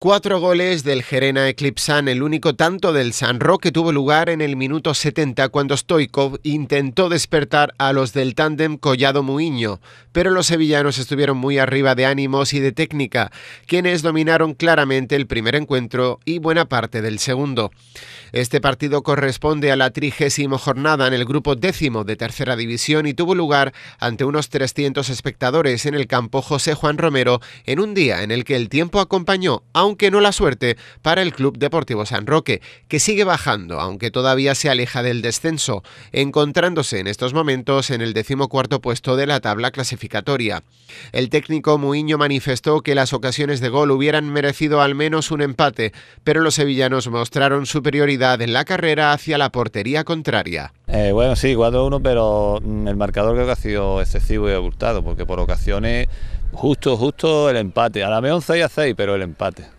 Cuatro goles del Gerena eclipsan el único tanto del San Roque tuvo lugar en el minuto 70 cuando Stoikov intentó despertar a los del tándem Collado Muiño, pero los sevillanos estuvieron muy arriba de ánimos y de técnica, quienes dominaron claramente el primer encuentro y buena parte del segundo. Este partido corresponde a la trigésimo jornada en el grupo décimo de tercera división y tuvo lugar ante unos 300 espectadores en el campo José Juan Romero en un día en el que el tiempo acompañó a aunque no la suerte para el Club Deportivo San Roque, que sigue bajando, aunque todavía se aleja del descenso, encontrándose en estos momentos en el decimocuarto puesto de la tabla clasificatoria. El técnico Muiño manifestó que las ocasiones de gol hubieran merecido al menos un empate, pero los sevillanos mostraron superioridad en la carrera hacia la portería contraria. Eh, bueno, sí, 4-1, pero mm, el marcador creo que ha sido excesivo y abultado, porque por ocasiones justo, justo el empate. A la 11 y a 6, pero el empate.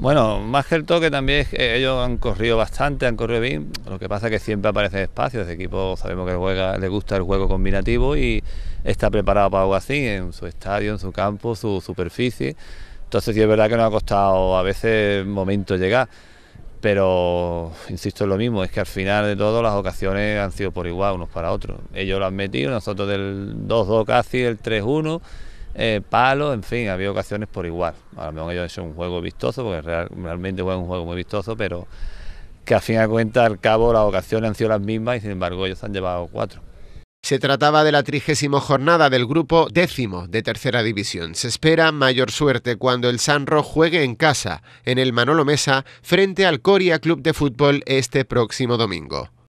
Bueno, más que el toque también ellos han corrido bastante, han corrido bien, lo que pasa es que siempre aparecen espacios, Ese equipo sabemos que juega, le gusta el juego combinativo y está preparado para algo así, en su estadio, en su campo, su superficie, entonces sí es verdad que nos ha costado a veces momento llegar, pero insisto en lo mismo, es que al final de todo las ocasiones han sido por igual unos para otros, ellos lo han metido, nosotros del 2-2 casi, el 3-1 eh, palo, en fin, había ocasiones por igual. A lo mejor ellos es un juego vistoso, porque realmente fue un juego muy vistoso, pero que a fin de cuentas, al cabo, las ocasiones han sido las mismas y sin embargo ellos han llevado cuatro. Se trataba de la trigésimo jornada del grupo décimo de tercera división. Se espera mayor suerte cuando el Sanro juegue en casa, en el Manolo Mesa, frente al Coria Club de Fútbol este próximo domingo.